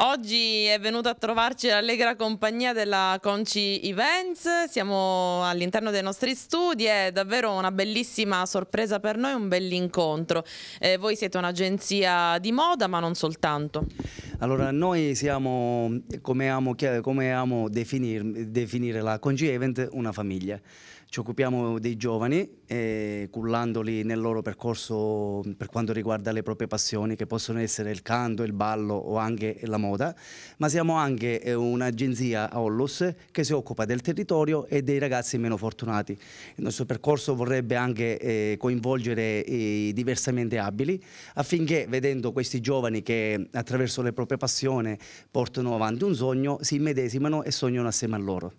Oggi è venuta a trovarci l'allegra compagnia della Conci Events, siamo all'interno dei nostri studi, è davvero una bellissima sorpresa per noi, un bell'incontro. Eh, voi siete un'agenzia di moda ma non soltanto. Allora noi siamo, come amo, come amo definir, definire la Congi Event, una famiglia. Ci occupiamo dei giovani, eh, cullandoli nel loro percorso mm, per quanto riguarda le proprie passioni, che possono essere il canto, il ballo o anche la moda, ma siamo anche eh, un'agenzia a Ollus che si occupa del territorio e dei ragazzi meno fortunati. Il nostro percorso vorrebbe anche eh, coinvolgere i diversamente abili affinché vedendo questi giovani che attraverso le proprie propria passione, portano avanti un sogno, si immedesimano e sognano assieme a loro.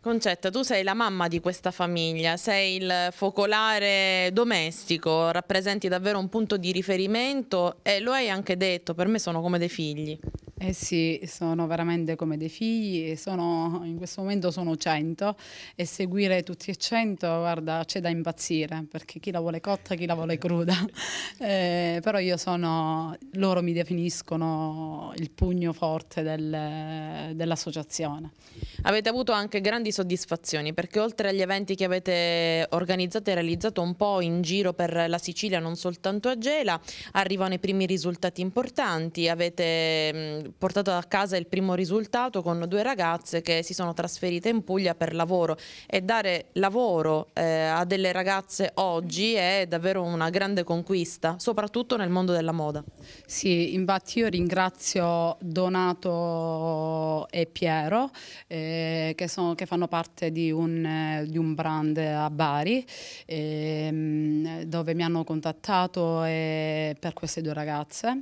Concetta, tu sei la mamma di questa famiglia, sei il focolare domestico, rappresenti davvero un punto di riferimento e lo hai anche detto, per me sono come dei figli. Eh sì, sono veramente come dei figli, sono, in questo momento sono 100 e seguire tutti e 100, guarda, c'è da impazzire, perché chi la vuole cotta, chi la vuole cruda. Eh, però io sono, loro mi definiscono il pugno forte del, dell'associazione. Avete avuto anche grandi soddisfazioni, perché oltre agli eventi che avete organizzato e realizzato un po' in giro per la Sicilia, non soltanto a Gela, arrivano i primi risultati importanti, avete portato a casa il primo risultato con due ragazze che si sono trasferite in Puglia per lavoro e dare lavoro eh, a delle ragazze oggi è davvero una grande conquista, soprattutto nel mondo della moda. Sì, infatti io ringrazio Donato e Piero eh, che, sono, che, fanno parte di un, eh, di un brand a Bari ehm, dove mi hanno contattato eh, per queste due ragazze.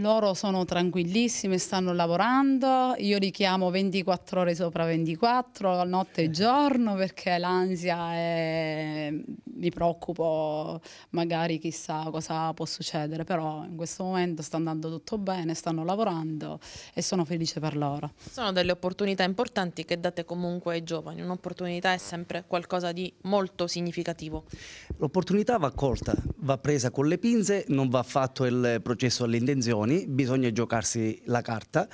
Loro sono tranquillissime, stanno lavorando, io li chiamo 24 ore sopra 24, notte e giorno, perché l'ansia è mi preoccupo magari chissà cosa può succedere, però in questo momento sta andando tutto bene, stanno lavorando e sono felice per loro. Sono delle opportunità importanti che date comunque ai giovani, un'opportunità è sempre qualcosa di molto significativo. L'opportunità va colta, va presa con le pinze, non va fatto il processo alle intenzioni, bisogna giocarsi la carta